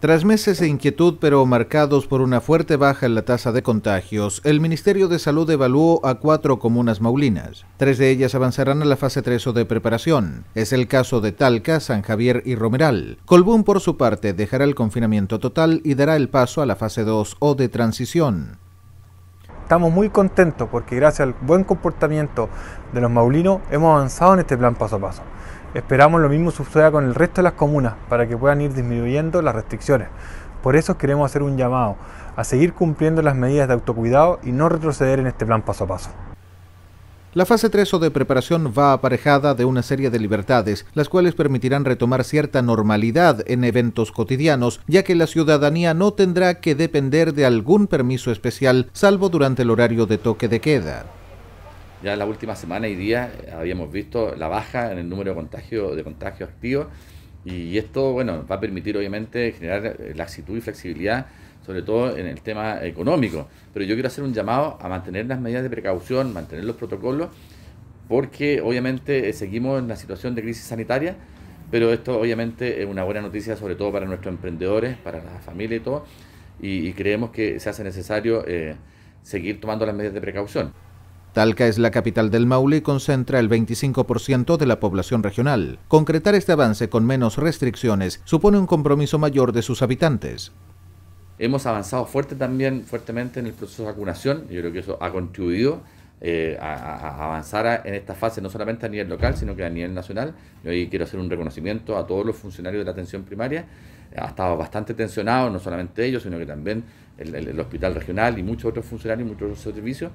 Tras meses de inquietud pero marcados por una fuerte baja en la tasa de contagios, el Ministerio de Salud evaluó a cuatro comunas maulinas. Tres de ellas avanzarán a la fase 3 o de preparación. Es el caso de Talca, San Javier y Romeral. Colbún, por su parte, dejará el confinamiento total y dará el paso a la fase 2 o de transición. Estamos muy contentos porque gracias al buen comportamiento de los maulinos hemos avanzado en este plan paso a paso. Esperamos lo mismo suceda con el resto de las comunas para que puedan ir disminuyendo las restricciones. Por eso queremos hacer un llamado a seguir cumpliendo las medidas de autocuidado y no retroceder en este plan paso a paso. La fase 3 o de preparación va aparejada de una serie de libertades, las cuales permitirán retomar cierta normalidad en eventos cotidianos, ya que la ciudadanía no tendrá que depender de algún permiso especial, salvo durante el horario de toque de queda. Ya en las últimas semanas y días eh, habíamos visto la baja en el número de contagios de contagios activos y esto bueno va a permitir obviamente generar eh, laxitud y flexibilidad sobre todo en el tema económico. Pero yo quiero hacer un llamado a mantener las medidas de precaución, mantener los protocolos, porque obviamente eh, seguimos en la situación de crisis sanitaria, pero esto obviamente es una buena noticia sobre todo para nuestros emprendedores, para la familia y todo, y, creemos que se hace necesario seguir tomando las medidas de precaución. Talca es la capital del Maule y concentra el 25% de la población regional. Concretar este avance con menos restricciones supone un compromiso mayor de sus habitantes. Hemos avanzado fuerte también, fuertemente en el proceso de vacunación. Yo creo que eso ha contribuido eh, a, avanzar en esta fase, no solamente a nivel local, sino que a nivel nacional. Yo ahí quiero hacer un reconocimiento a todos los funcionarios de la atención primaria. Ha estado bastante tensionado, no solamente ellos, sino que también el hospital regional y muchos otros funcionarios y muchos otros servicios.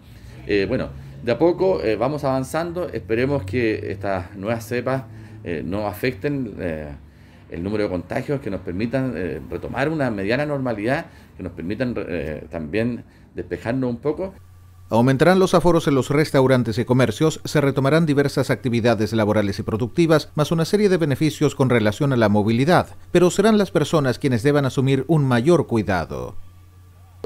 Eh, bueno, de a poco eh, vamos avanzando, esperemos que estas nuevas cepas eh, no afecten el número de contagios, que nos permitan retomar una mediana normalidad, que nos permitan también despejarnos un poco. Aumentarán los aforos en los restaurantes y comercios, se retomarán diversas actividades laborales y productivas, más una serie de beneficios con relación a la movilidad, pero serán las personas quienes deban asumir un mayor cuidado.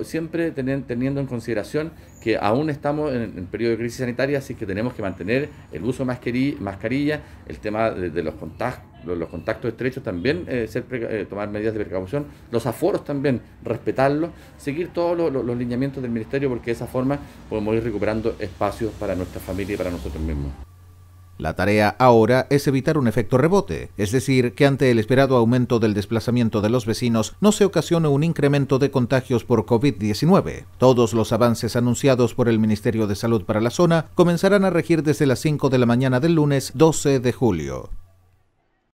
Siempre teniendo en consideración que aún estamos en el periodo de crisis sanitaria, así que tenemos que mantener el uso de mascarilla, el tema de, los contactos los, contactos estrechos también, eh, ser, eh, tomar medidas de precaución, los aforos también, respetarlos, seguir todos los lineamientos del Ministerio porque de esa forma podemos ir recuperando espacios para nuestra familia y para nosotros mismos. La tarea ahora es evitar un efecto rebote, es decir, que ante el esperado aumento del desplazamiento de los vecinos no se ocasione un incremento de contagios por COVID-19. Todos los avances anunciados por el Ministerio de Salud para la zona comenzarán a regir desde las 5 de la mañana del lunes 12 de julio.